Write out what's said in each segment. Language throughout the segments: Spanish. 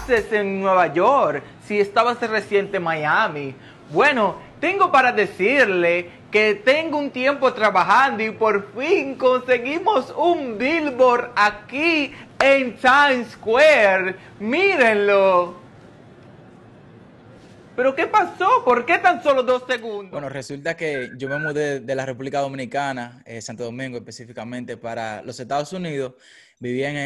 haces en Nueva York si estabas reciente en Miami? Bueno, tengo para decirle que tengo un tiempo trabajando y por fin conseguimos un billboard aquí en Times Square. Mírenlo. ¿Pero qué pasó? ¿Por qué tan solo dos segundos? Bueno, resulta que yo me mudé de la República Dominicana, eh, Santo Domingo específicamente, para los Estados Unidos. Vivía en,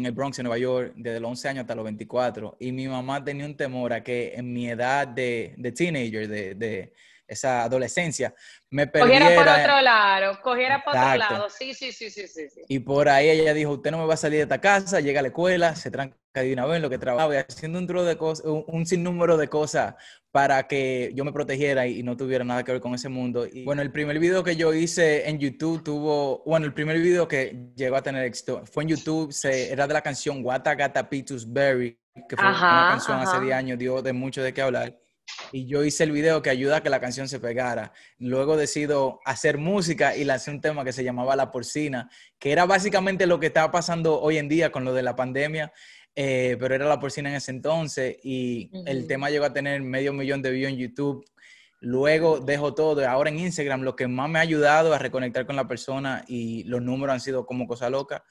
en, el Bronx, en Nueva York, desde los 11 años hasta los 24. Y mi mamá tenía un temor a que en mi edad de, de teenager, de, de esa adolescencia, me perdiera. Cogiera por otro lado, cogiera por otro lado, sí, sí, sí, sí, sí, Y por ahí ella dijo, usted no me va a salir de esta casa, llega a la escuela, se tranca de una vez lo que trabajaba, y haciendo un, de cosas, un, sinnúmero de cosas para que yo me protegiera y, no tuviera nada que ver con ese mundo. Y bueno, el primer video que yo hice en YouTube tuvo, bueno, el primer video que llegó a tener éxito fue en YouTube, se, era de la canción a Gata Pitus Berry, que fue una canción hace 10 años, dio de mucho de qué hablar y yo hice el video que ayuda a que la canción se pegara. Luego decido hacer música y lancé un tema que se llamaba La Porcina, que era básicamente lo que estaba pasando hoy en día con lo de la pandemia, eh, pero era La Porcina en ese entonces y el tema llegó a tener medio millón de views en YouTube. Luego dejo todo. Ahora en Instagram lo que más me ha ayudado a reconectar con la persona y los números han sido como cosa loca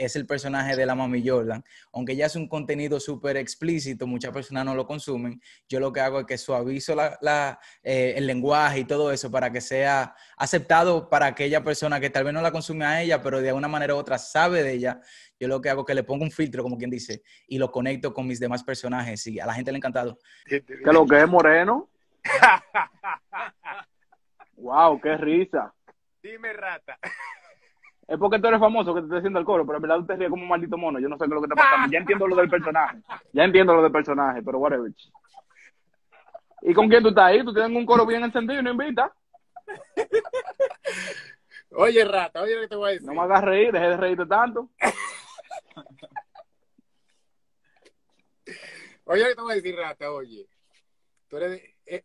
es el personaje de la Mami Jordan. Aunque ya es un contenido súper explícito, muchas personas no lo consumen. Yo lo que hago es que suavizo eh, el lenguaje y todo eso para que sea aceptado para aquella persona que tal vez no la consume a ella, pero de alguna manera u otra sabe de ella. Yo lo que hago es que le pongo un filtro, como quien dice, y lo conecto con mis demás personajes. Y a la gente le ha encantado. Que lo que es Moreno? ¡Wow! ¡Qué risa! Dime, rata es porque tú eres famoso que te estás haciendo el coro, pero en verdad tú te ríes como un maldito mono. Yo no sé qué es lo que te pasa. Ya entiendo lo del personaje. Ya entiendo lo del personaje, pero whatever. ¿Y con quién tú estás ahí? Tú tienes un coro bien encendido y no invitas. Oye, rata, oye lo que te voy a decir. No me hagas reír, dejé de reírte tanto. oye lo que te voy a decir, rata, oye. eres, eh,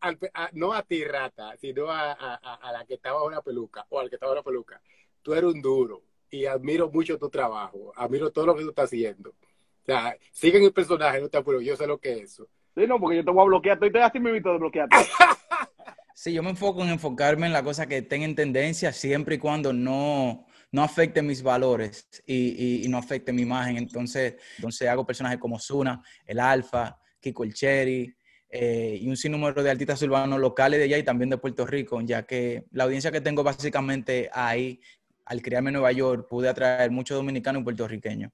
no a ti, rata, sino a, la que estaba bajo la peluca, o al que estaba bajo la peluca tú eres un duro y admiro mucho tu trabajo, admiro todo lo que tú estás haciendo. O sea, siguen el personaje, no te apuro, yo sé lo que es eso. Sí, no, porque yo te voy a bloquear, estoy así me invito a bloquearte. sí, yo me enfoco en enfocarme en la cosa que estén en tendencia siempre y cuando no, no afecte mis valores y, no afecte mi imagen. Entonces, entonces hago personajes como Suna, El Alfa, Kiko El Cherry, eh, y un sinnúmero de artistas urbanos locales de allá y también de Puerto Rico, ya que la audiencia que tengo básicamente ahí al criarme en Nueva York, pude atraer mucho dominicano y puertorriqueño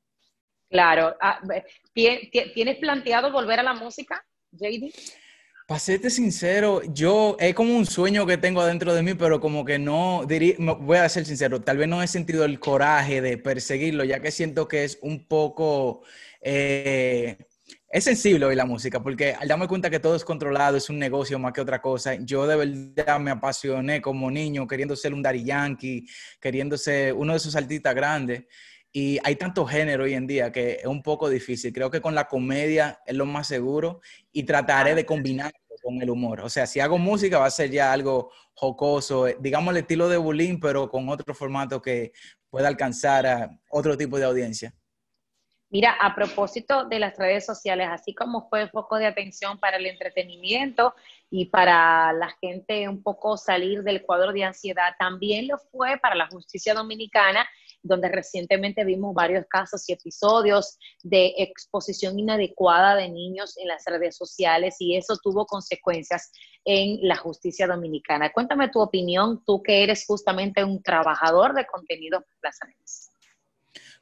Claro. Ah, ¿Tienes planteado volver a la música, JD? Para serte sincero, yo es como un sueño que tengo adentro de mí, pero como que no, diría, voy a ser sincero, tal vez no he sentido el coraje de perseguirlo, ya que siento que es un poco... Eh, es sensible hoy la música, porque al darme cuenta que todo es controlado, es un negocio más que otra cosa, yo de verdad me apasioné como niño, queriendo ser un Dari Yankee, queriendo ser uno de esos artistas grandes. Y hay tanto género hoy en día que es un poco difícil. Creo que con la comedia es lo más seguro y trataré de combinarlo con el humor. O sea, si hago música va a ser ya algo jocoso, eh, digamos el estilo de Bulín, pero con otro formato que pueda alcanzar a otro tipo de audiencia. Mira, a propósito de las redes sociales, así como fue foco de atención para el entretenimiento y para la gente un poco salir del cuadro de ansiedad, también lo fue para la justicia dominicana, donde recientemente vimos varios casos y episodios de exposición inadecuada de niños en las redes sociales y eso tuvo consecuencias en la justicia dominicana. Cuéntame tu opinión, tú que eres justamente un trabajador de contenidos. para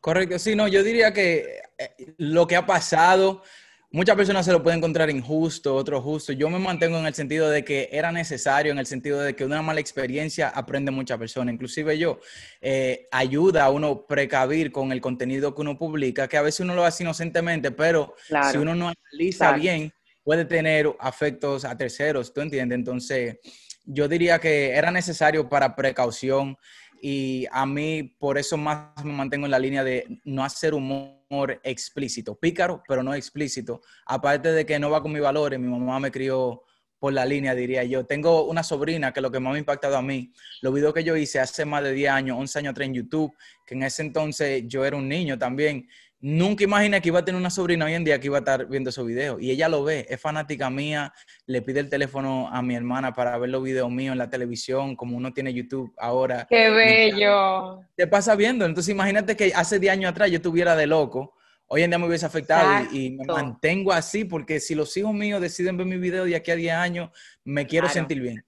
Correcto, sí, no, yo diría que eh, lo que ha pasado, muchas personas se lo pueden encontrar injusto, otro justo. Yo me mantengo en el sentido de que era necesario, en el sentido de que una mala experiencia aprende muchas personas, inclusive yo. Eh, ayuda a uno precavir con el contenido que uno publica, que a veces uno lo hace inocentemente, pero si uno no analiza bien, puede tener afectos a terceros, ¿tú entiendes? Entonces, yo diría que era necesario para precaución y a mí por eso más me mantengo en la línea de no hacer humor explícito, pícaro, pero no explícito. Aparte de que no va con mis valores, mi mamá me crió por la línea, diría yo. Tengo una sobrina que lo que más me ha impactado a mí, los videos que yo hice hace más de 10 años, 11 años atrás en YouTube, que en ese entonces yo era un niño también, nunca imaginé que iba a tener una sobrina hoy en día que iba a estar viendo esos videos. Y ella lo ve, es fanática mía, le pide el teléfono a mi hermana para ver los videos míos en la televisión, como uno tiene YouTube ahora. ¡Qué bello! Te pasa viendo. Entonces imagínate que hace 10 años atrás yo estuviera de loco. Hoy en día me hubiese afectado y, me mantengo así porque si los hijos míos deciden ver mi video de aquí a 10 años, me quiero sentir bien.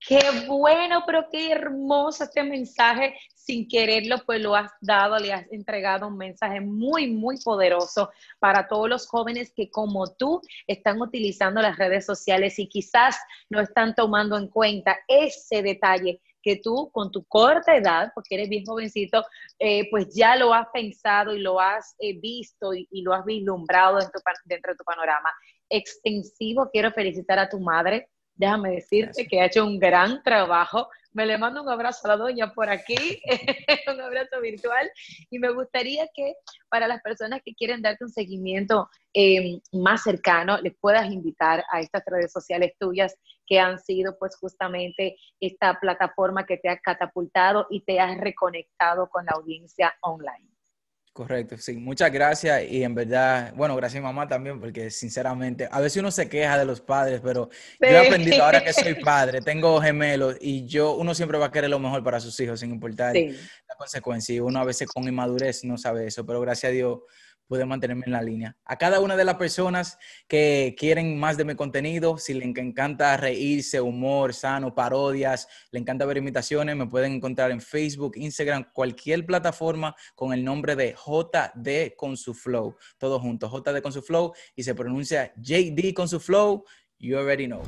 Qué bueno, pero qué hermoso este mensaje. Sin quererlo, pues lo has dado, le has entregado un mensaje muy, muy poderoso para todos los jóvenes que como tú están utilizando las redes sociales y quizás no están tomando en cuenta ese detalle que tú con tu corta edad, porque eres bien jovencito, eh, pues ya lo has pensado y lo has eh, visto y, lo has vislumbrado dentro de tu panorama. Extensivo, quiero felicitar a tu madre déjame decirte que ha hecho un gran trabajo. Me le mando un abrazo a la doña por aquí, un abrazo virtual. Y me gustaría que para las personas que quieren darte un seguimiento em, más cercano, les puedas invitar a estas redes sociales tuyas que han sido pues justamente esta plataforma que te ha catapultado y te ha reconectado con la audiencia online. Correcto, sí, muchas gracias y en verdad, bueno, gracias mamá también porque sinceramente, a veces uno se queja de los padres, pero yo he aprendido ahora que soy padre, tengo gemelos y yo, uno siempre va a querer lo mejor para sus hijos sin importar la consecuencia y uno a veces con inmadurez no sabe eso, pero gracias a Dios Pueden mantenerme en la línea. A cada una de las personas que quieren más de mi contenido, si les encanta reírse, humor, sano, parodias, le encanta ver imitaciones, me pueden encontrar en Facebook, Instagram, cualquier plataforma con el nombre de JD con su flow. Todo junto, JD con su flow y se pronuncia JD con su flow. You already know.